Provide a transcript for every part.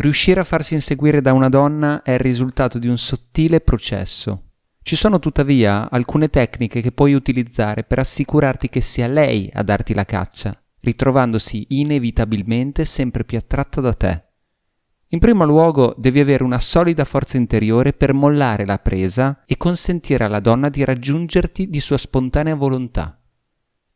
Riuscire a farsi inseguire da una donna è il risultato di un sottile processo. Ci sono tuttavia alcune tecniche che puoi utilizzare per assicurarti che sia lei a darti la caccia, ritrovandosi inevitabilmente sempre più attratta da te. In primo luogo devi avere una solida forza interiore per mollare la presa e consentire alla donna di raggiungerti di sua spontanea volontà.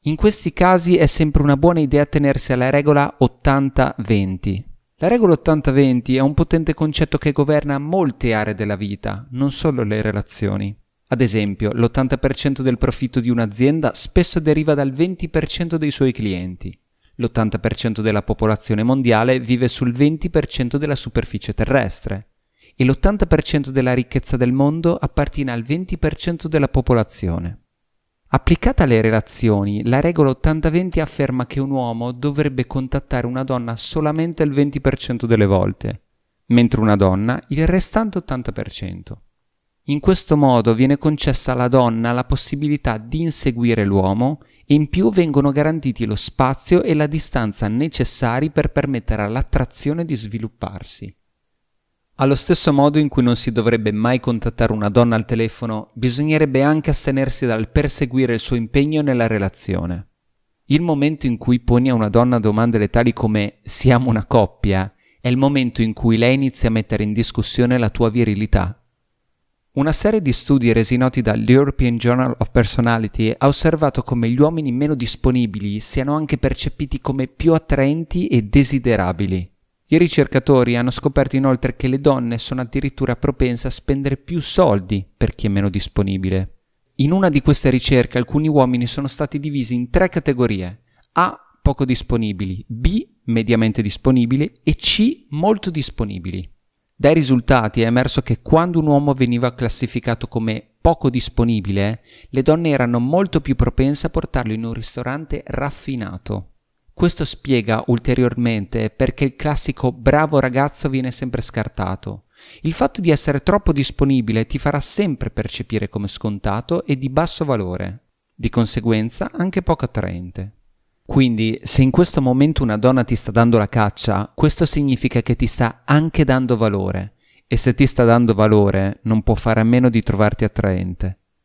In questi casi è sempre una buona idea tenersi alla regola 80-20, la regola 80-20 è un potente concetto che governa molte aree della vita, non solo le relazioni. Ad esempio, l'80% del profitto di un'azienda spesso deriva dal 20% dei suoi clienti. L'80% della popolazione mondiale vive sul 20% della superficie terrestre. E l'80% della ricchezza del mondo appartiene al 20% della popolazione. Applicata alle relazioni, la regola 80-20 afferma che un uomo dovrebbe contattare una donna solamente il 20% delle volte, mentre una donna il restante 80%. In questo modo viene concessa alla donna la possibilità di inseguire l'uomo e in più vengono garantiti lo spazio e la distanza necessari per permettere all'attrazione di svilupparsi. Allo stesso modo in cui non si dovrebbe mai contattare una donna al telefono, bisognerebbe anche astenersi dal perseguire il suo impegno nella relazione. Il momento in cui poni a una donna domande letali come siamo una coppia è il momento in cui lei inizia a mettere in discussione la tua virilità. Una serie di studi resi noti dall'European Journal of Personality ha osservato come gli uomini meno disponibili siano anche percepiti come più attraenti e desiderabili. I ricercatori hanno scoperto inoltre che le donne sono addirittura propense a spendere più soldi per chi è meno disponibile. In una di queste ricerche alcuni uomini sono stati divisi in tre categorie. A. Poco disponibili, B. Mediamente disponibili e C. Molto disponibili. Dai risultati è emerso che quando un uomo veniva classificato come poco disponibile, le donne erano molto più propense a portarlo in un ristorante raffinato. Questo spiega ulteriormente perché il classico bravo ragazzo viene sempre scartato. Il fatto di essere troppo disponibile ti farà sempre percepire come scontato e di basso valore, di conseguenza anche poco attraente. Quindi, se in questo momento una donna ti sta dando la caccia, questo significa che ti sta anche dando valore, e se ti sta dando valore non può fare a meno di trovarti attraente.